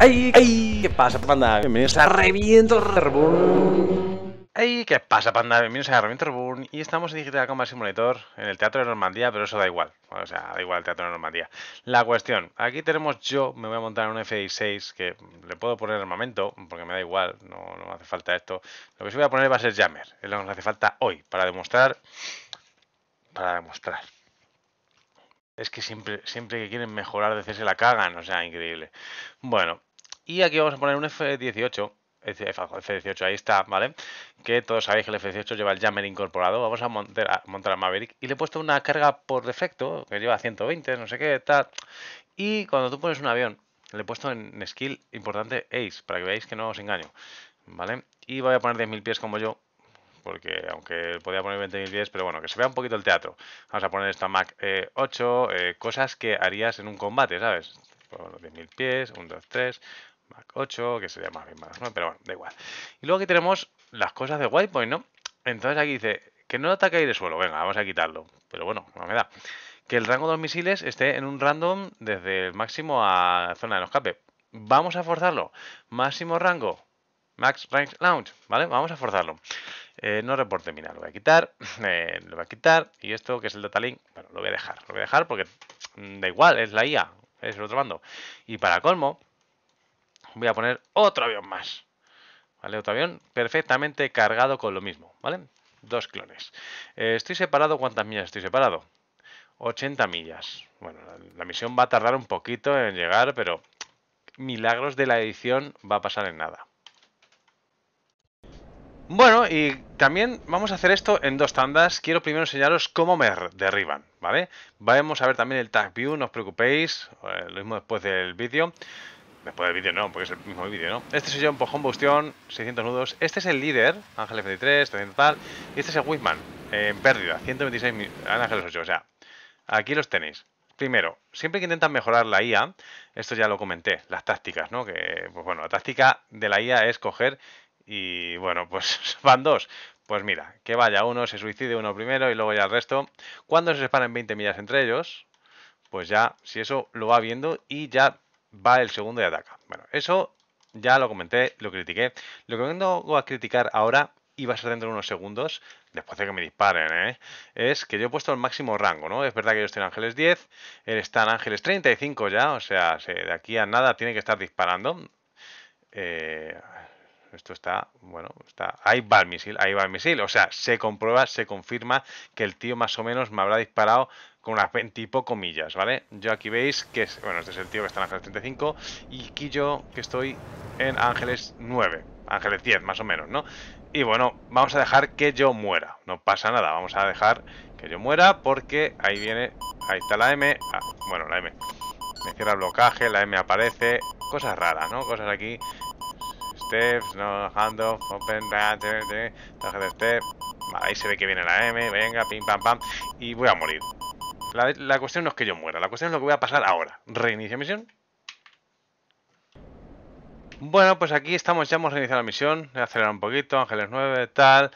ay, ay, ¿Qué pasa, panda? Bienvenidos a Reviento Reborn. Ay, ¿qué pasa, panda? Bienvenidos a Reviento Reborn. Y estamos en Digital Combat Simulator, en el Teatro de Normandía, pero eso da igual. O sea, da igual el Teatro de Normandía. La cuestión, aquí tenemos yo, me voy a montar un F-16, que le puedo poner armamento, porque me da igual, no, no hace falta esto. Lo que se voy a poner va a ser Jammer, es lo que nos hace falta hoy, para demostrar... Para demostrar, es que siempre, siempre que quieren mejorar DC se la cagan, o sea, increíble. Bueno, y aquí vamos a poner un F18. F18, ahí está, ¿vale? Que todos sabéis que el F18 lleva el jammer incorporado. Vamos a montar, a montar a Maverick y le he puesto una carga por defecto que lleva 120, no sé qué, tal. Y cuando tú pones un avión, le he puesto en skill importante Ace, para que veáis que no os engaño, ¿vale? Y voy a poner 10.000 pies como yo, porque aunque podía poner 20.000 pies, pero bueno, que se vea un poquito el teatro. Vamos a poner esta Mac 8, eh, eh, cosas que harías en un combate, ¿sabes? 10.000 pues pies, 1, 2, 3, Mac 8, que sería más bien más, pero bueno, da igual. Y luego aquí tenemos las cosas de Whitepoint, ¿no? Entonces aquí dice, que no ataque aire suelo, venga, vamos a quitarlo, pero bueno, no me da. Que el rango de los misiles esté en un random desde el máximo a la zona de escape. Vamos a forzarlo. Máximo rango, Max Ranks Lounge, ¿vale? Vamos a forzarlo. Eh, no reporte mira lo voy a quitar, eh, lo voy a quitar, y esto que es el data link, bueno, lo voy a dejar, lo voy a dejar porque mm, da igual, es la IA, es el otro bando. Y para colmo, voy a poner otro avión más, ¿vale? Otro avión perfectamente cargado con lo mismo, ¿vale? Dos clones. Eh, ¿Estoy separado? ¿Cuántas millas estoy separado? 80 millas. Bueno, la misión va a tardar un poquito en llegar, pero milagros de la edición va a pasar en nada. Bueno, y también vamos a hacer esto en dos tandas. Quiero primero enseñaros cómo me derriban, ¿vale? Vamos a ver también el tag view, no os preocupéis, eh, lo mismo después del vídeo. Después del vídeo no, porque es el mismo vídeo, ¿no? Este soy yo un Pojón Bustión, 600 nudos. Este es el líder, Ángel F23, 300 tal. Y este es el Whitman, eh, en pérdida, 126 Ángeles 8. O sea, aquí los tenéis. Primero, siempre que intentan mejorar la IA, esto ya lo comenté, las tácticas, ¿no? Que, pues bueno, la táctica de la IA es coger y bueno, pues van dos. Pues mira, que vaya uno, se suicide uno primero y luego ya el resto. Cuando se separan 20 millas entre ellos, pues ya, si eso lo va viendo y ya va el segundo y ataca. Bueno, eso ya lo comenté, lo critiqué. Lo que voy a criticar ahora, y va a ser dentro de unos segundos, después de que me disparen, ¿eh? es que yo he puesto el máximo rango, ¿no? Es verdad que yo estoy en Ángeles 10, él está en Ángeles 35 ya, o sea, de aquí a nada tiene que estar disparando. Eh, esto está, bueno, está, ahí va el misil, ahí va el misil. O sea, se comprueba, se confirma que el tío más o menos me habrá disparado con unas 20 y poco millas, ¿vale? Yo aquí veis que es, bueno, este es el tío que está en Ángeles 35 y aquí yo que estoy en Ángeles 9, Ángeles 10 más o menos, ¿no? Y bueno, vamos a dejar que yo muera, no pasa nada, vamos a dejar que yo muera porque ahí viene, ahí está la M, ah, bueno, la M. Me cierra el blocaje, la M aparece, cosas raras, ¿no? Cosas aquí steps, no handoff, open, de step. ahí se ve que viene la M, venga, pim, pam, pam. Y voy a morir. La, cuestión no es que yo muera, la cuestión es lo que voy a pasar ahora. Reinicio misión. Bueno, pues aquí estamos, ya hemos reiniciado la misión. a un poquito, Ángeles 9, tal.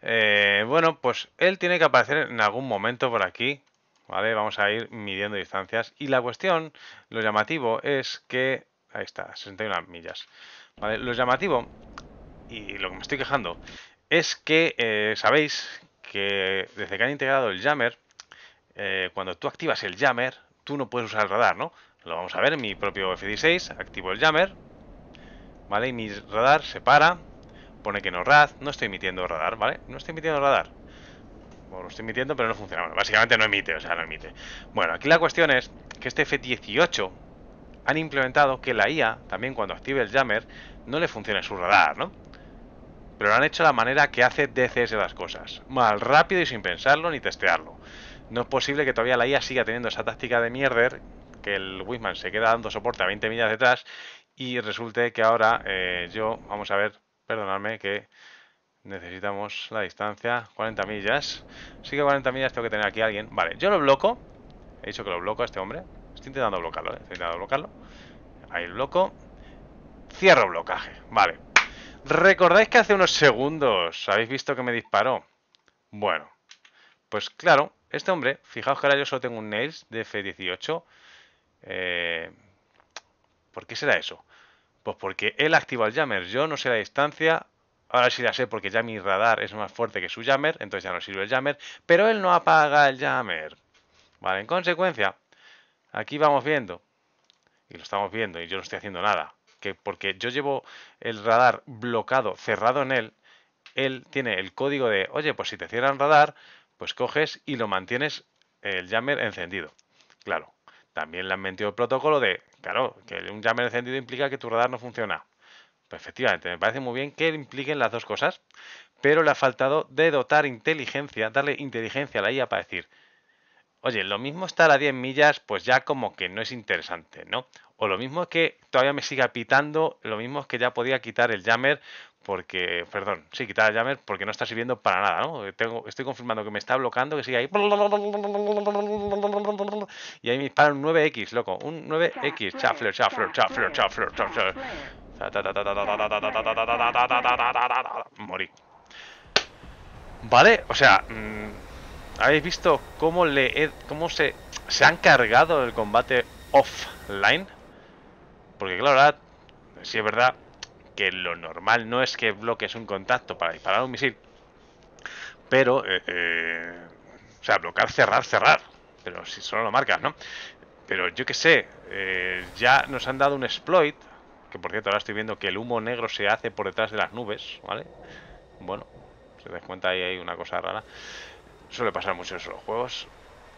Eh, bueno, pues él tiene que aparecer en algún momento por aquí. ¿Vale? Vamos a ir midiendo distancias. Y la cuestión, lo llamativo, es que... Ahí está, 61 millas. ¿vale? Lo llamativo, y lo que me estoy quejando, es que eh, sabéis que desde que han integrado el jammer, eh, cuando tú activas el jammer, tú no puedes usar el radar, ¿no? Lo vamos a ver mi propio F-16, activo el jammer, ¿vale? Y mi radar se para, pone que no rad, no estoy emitiendo radar, ¿vale? No estoy emitiendo radar. Bueno, lo estoy emitiendo, pero no funciona. básicamente no emite, o sea, no emite. Bueno, aquí la cuestión es que este F-18 han implementado que la IA, también cuando active el jammer, no le funcione su radar, ¿no? Pero lo han hecho de la manera que hace DCS las cosas, mal rápido y sin pensarlo ni testearlo. No es posible que todavía la IA siga teniendo esa táctica de mierder, que el Wisman se queda dando soporte a 20 millas detrás y resulte que ahora eh, yo, vamos a ver, perdonadme que necesitamos la distancia, 40 millas. Sí que 40 millas tengo que tener aquí a alguien. Vale, yo lo bloco, he dicho que lo bloco a este hombre, intentando bloquearlo, ¿eh? intentando bloquearlo. Ahí bloco. Cierro blocaje. Vale. ¿Recordáis que hace unos segundos habéis visto que me disparó? Bueno, pues claro, este hombre, fijaos que ahora yo solo tengo un Nails de F18. Eh, ¿Por qué será eso? Pues porque él activa el jammer, yo no sé la distancia, ahora sí la sé porque ya mi radar es más fuerte que su jammer, entonces ya no sirve el jammer, pero él no apaga el jammer. Vale, en consecuencia, aquí vamos viendo. Y lo estamos viendo y yo no estoy haciendo nada. Que porque yo llevo el radar bloqueado, cerrado en él, él tiene el código de, oye, pues si te cierran radar, pues coges y lo mantienes el jammer encendido. Claro, también le han mentido el protocolo de, claro, que un jammer encendido implica que tu radar no funciona. Pues efectivamente, me parece muy bien que impliquen las dos cosas, pero le ha faltado de dotar inteligencia, darle inteligencia a la IA para decir, oye, lo mismo estar a 10 millas, pues ya como que no es interesante, ¿no? O lo mismo es que todavía me siga pitando, lo mismo es que ya podía quitar el jammer porque, perdón, sí, quitar el jammer porque no está sirviendo para nada, ¿no? Tengo, estoy confirmando que me está bloqueando, que sigue ahí. Y ahí me disparan un 9X, loco, un 9X. Chafler, chafler, chafler, chafler, chafler. Morí. Vale, o sea... ¿Habéis visto cómo, le cómo se, se han cargado el combate offline? Porque claro, verdad, sí es verdad que lo normal no es que bloques un contacto para disparar un misil. Pero, eh, eh, o sea, bloquear, cerrar, cerrar. Pero si solo lo marcas, ¿no? Pero yo qué sé, eh, ya nos han dado un exploit. Que por cierto, ahora estoy viendo que el humo negro se hace por detrás de las nubes, ¿vale? Bueno, se das cuenta ahí hay una cosa rara. Suele pasar mucho en juegos.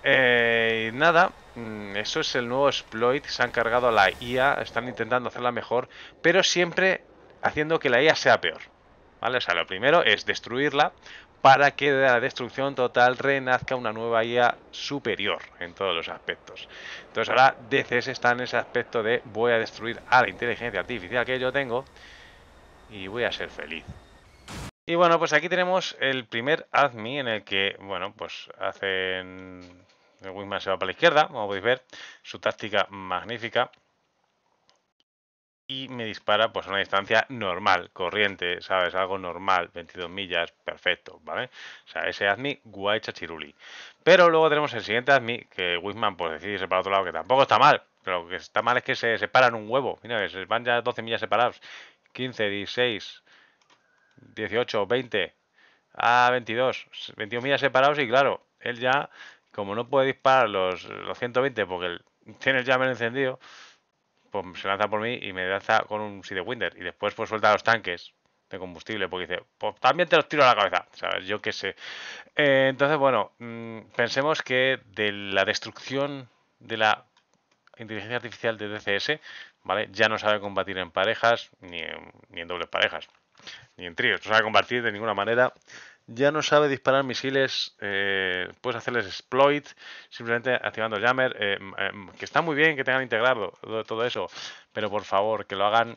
Eh, nada, mm, eso es el nuevo exploit. Se han cargado la IA, están intentando hacerla mejor, pero siempre haciendo que la IA sea peor. ¿Vale? O sea, lo primero es destruirla para que de la destrucción total renazca una nueva IA superior en todos los aspectos. Entonces ahora DCS está en ese aspecto de voy a destruir a la inteligencia artificial que yo tengo y voy a ser feliz. Y bueno, pues aquí tenemos el primer ADMI en el que, bueno, pues hacen... se va para la izquierda, como podéis ver, su táctica magnífica. Y me dispara pues a una distancia normal, corriente, ¿sabes? Algo normal, 22 millas, perfecto, ¿vale? O sea, ese ADMI guay chachiruli. Pero luego tenemos el siguiente ADMI, que Wisman pues decide para otro lado, que tampoco está mal. Pero lo que está mal es que se separan un huevo. Mira, se van ya 12 millas separados. 15, 16, 18, 20 a 22, 21 millas separados y claro, él ya, como no puede disparar los, los 120 porque tiene el jammer encendido, pues se lanza por mí y me lanza con un sidewinder Winder y después pues suelta los tanques de combustible porque dice, pues también te los tiro a la cabeza, ¿sabes? Yo qué sé. Eh, entonces, bueno, mm, pensemos que de la destrucción de la inteligencia artificial de DCS, ¿vale? Ya no sabe combatir en parejas ni en, ni en dobles parejas ni en tríos, no sabe compartir de ninguna manera, ya no sabe disparar misiles, eh, puedes hacerles exploit simplemente activando jammer, eh, eh, que está muy bien que tengan integrado todo eso, pero por favor que lo hagan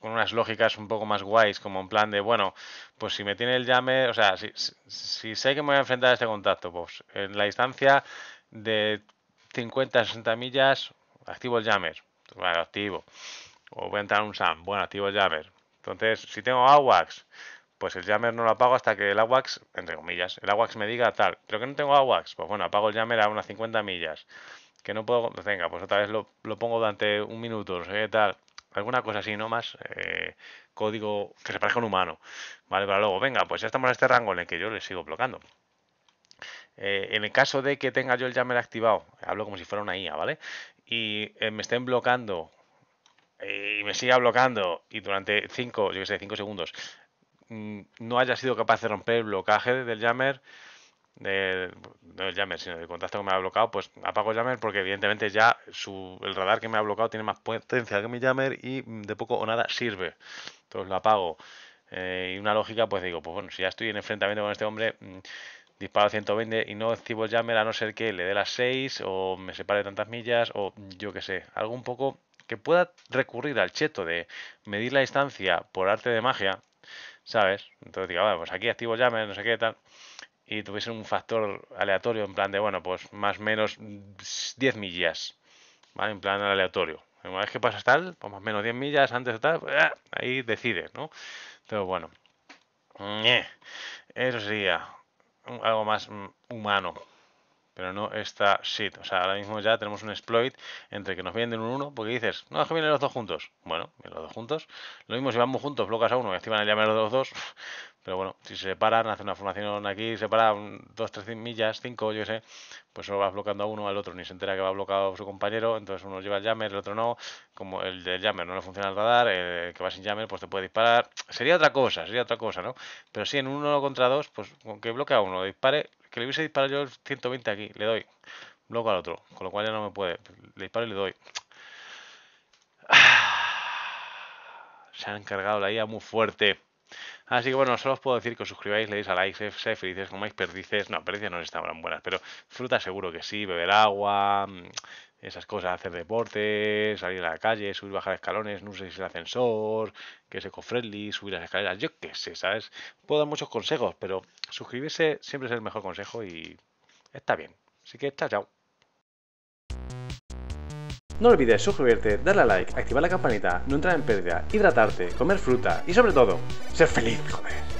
con unas lógicas un poco más guays, como en plan de, bueno, pues si me tiene el jammer, o sea, si, sé que me voy a enfrentar a este contacto, pues en la distancia de 50 60 millas, activo el jammer, activo. O voy a entrar un SAM, bueno, activo el jammer, entonces, si tengo AWAX, pues el jammer no lo apago hasta que el AWAX, entre comillas, el AWAX me diga tal. Pero que no tengo AWAX, pues bueno, apago el jammer a unas 50 millas. Que no puedo, pues venga, pues otra vez lo, pongo durante un minuto, no sé qué tal. Alguna cosa así, no más eh, código que se parezca un humano. Vale, para luego, venga, pues ya estamos en este rango en el que yo le sigo bloqueando. Eh, en el caso de que tenga yo el jammer activado, hablo como si fuera una IA, ¿vale? Y eh, me estén bloqueando eh, y me siga bloqueando y durante 5, yo que sé, 5 segundos mm, no haya sido capaz de romper el blocaje del jammer, no del jammer, sino del contacto que me ha bloqueado, pues apago el jammer porque evidentemente ya su, el radar que me ha bloqueado tiene más potencia que mi jammer y mm, de poco o nada sirve. Entonces lo apago. Eh, y una lógica, pues digo, pues bueno, si ya estoy en enfrentamiento con este hombre, mm, disparo 120 y no activo el jammer a no ser que le dé las 6 o me separe tantas millas o yo que sé, algo un poco que pueda recurrir al cheto de medir la distancia por arte de magia, ¿sabes? Entonces diga, bueno, pues aquí activo llame, no sé qué tal, y tuviese un factor aleatorio en plan de, bueno, pues más o menos 10 millas, ¿vale? En plan aleatorio. Una vez que pasas tal, pues más o menos 10 millas antes de tal, ¡ah! ahí decide, ¿no? Entonces, bueno, eso sería algo más mm, humano pero no está shit. O sea, ahora mismo ya tenemos un exploit entre que nos vienen un uno porque dices, no, es que vienen los dos juntos. Bueno, los dos juntos. Lo mismo si van muy juntos, blocas a uno y activan el llamar a los dos. Pero bueno, si se separan, hace una formación aquí, separan 2, 3 millas, 5, yo qué sé, pues solo vas bloqueando a uno al otro, ni se entera que va bloqueado su compañero, entonces uno lleva el jammer, el otro no, como el del jammer no le funciona el radar, el que va sin jammer pues te puede disparar, sería otra cosa, sería otra cosa, ¿no? Pero si en uno contra dos, pues con que bloquea uno, dispare, que le hubiese disparado yo el 120 aquí, le doy. Luego al otro, con lo cual ya no me puede. Le disparo y le doy. Se han cargado la IA muy fuerte. Así que bueno, solo os puedo decir que os suscribáis, le deis a like, seáis felices, comáis perdices. No, perdices no están buenas, pero fruta seguro que sí, beber agua, esas cosas, hacer deportes salir a la calle, subir, bajar escalones, no sé si el ascensor, que es eco-friendly, subir las escaleras, yo qué sé, ¿sabes? Puedo dar muchos consejos, pero suscribirse siempre es el mejor consejo y está bien. Así que chao, chao. No olvides suscribirte, darle a like, activar la campanita, no entrar en pérdida, hidratarte, comer fruta y sobre todo, ser feliz, joder.